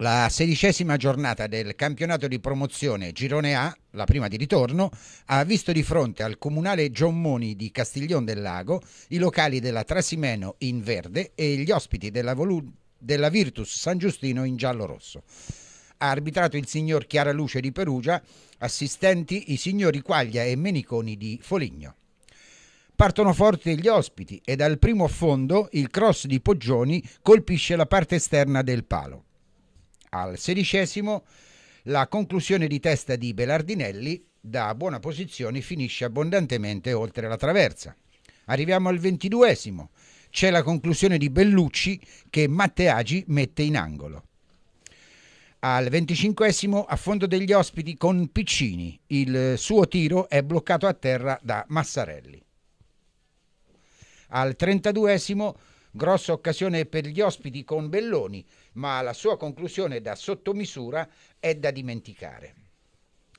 La sedicesima giornata del campionato di promozione Girone A, la prima di ritorno, ha visto di fronte al comunale Giommoni di Castiglion del Lago i locali della Trasimeno in verde e gli ospiti della, della Virtus San Giustino in giallo-rosso. Ha arbitrato il signor Chiara Luce di Perugia, assistenti i signori Quaglia e Meniconi di Foligno. Partono forti gli ospiti e dal primo affondo il cross di Poggioni colpisce la parte esterna del palo. Al sedicesimo la conclusione di testa di Belardinelli da buona posizione finisce abbondantemente oltre la traversa. Arriviamo al ventiduesimo, c'è la conclusione di Bellucci che Matteagi mette in angolo. Al venticinquesimo a fondo degli ospiti con Piccini, il suo tiro è bloccato a terra da Massarelli. Al trentaduesimo Grossa occasione per gli ospiti con Belloni, ma la sua conclusione da sottomisura è da dimenticare.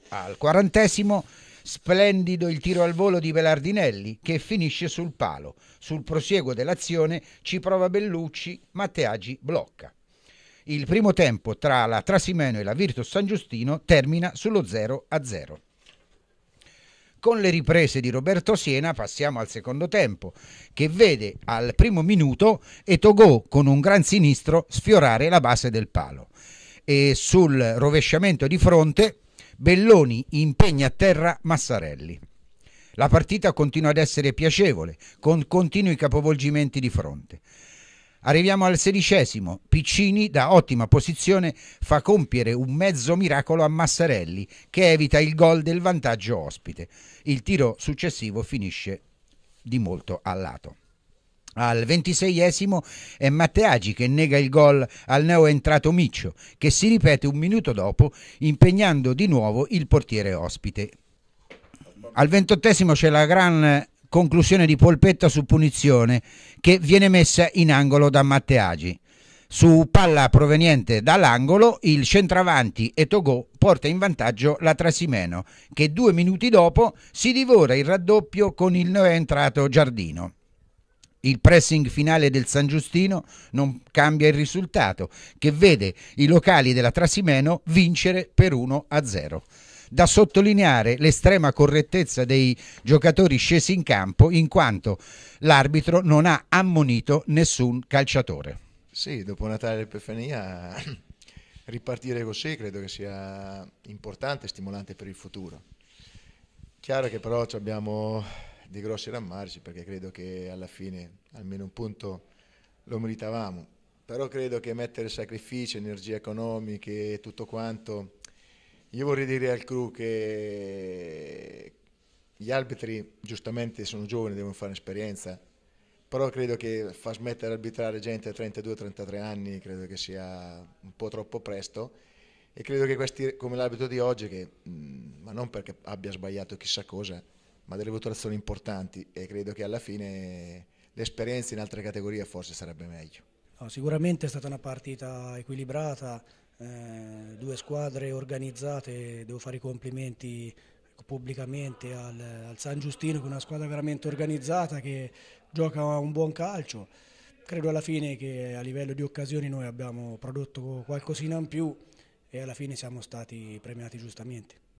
Al quarantesimo Splendido il tiro al volo di Velardinelli che finisce sul palo. Sul prosieguo dell'azione ci prova Bellucci, ma blocca. Il primo tempo tra la Trasimeno e la Virtus San Giustino termina sullo 0 0. Con le riprese di Roberto Siena passiamo al secondo tempo, che vede al primo minuto Etogò con un gran sinistro sfiorare la base del palo. E sul rovesciamento di fronte Belloni impegna a terra Massarelli. La partita continua ad essere piacevole, con continui capovolgimenti di fronte. Arriviamo al sedicesimo. Piccini, da ottima posizione, fa compiere un mezzo miracolo a Massarelli, che evita il gol del vantaggio ospite. Il tiro successivo finisce di molto a lato. Al ventiseiesimo è Matteagi che nega il gol al neoentrato Miccio, che si ripete un minuto dopo, impegnando di nuovo il portiere ospite. Al ventottesimo c'è la gran conclusione di Polpetta su punizione che viene messa in angolo da Matteagi. Su palla proveniente dall'angolo il centravanti Etogò porta in vantaggio la Trasimeno che due minuti dopo si divora il raddoppio con il neoentrato Giardino. Il pressing finale del San Giustino non cambia il risultato che vede i locali della Trasimeno vincere per 1-0 da sottolineare l'estrema correttezza dei giocatori scesi in campo in quanto l'arbitro non ha ammonito nessun calciatore. Sì, dopo Natale e l'Epifania ripartire così credo che sia importante e stimolante per il futuro. Chiaro che però abbiamo dei grossi rammarci perché credo che alla fine almeno un punto lo meritavamo, però credo che mettere sacrifici, energie economiche e tutto quanto io vorrei dire al crew che gli arbitri giustamente sono giovani, devono fare esperienza, però credo che far smettere di arbitrare gente a 32-33 anni credo che sia un po' troppo presto e credo che questi, come l'arbitro di oggi, che, mm, ma non perché abbia sbagliato chissà cosa, ma delle votazioni importanti e credo che alla fine l'esperienza in altre categorie forse sarebbe meglio. No, sicuramente è stata una partita equilibrata, eh, due squadre organizzate, devo fare i complimenti pubblicamente al, al, San Giustino che è una squadra veramente organizzata che gioca un buon calcio. Credo alla fine che a livello di occasioni noi abbiamo prodotto qualcosina in più e alla fine siamo stati premiati giustamente.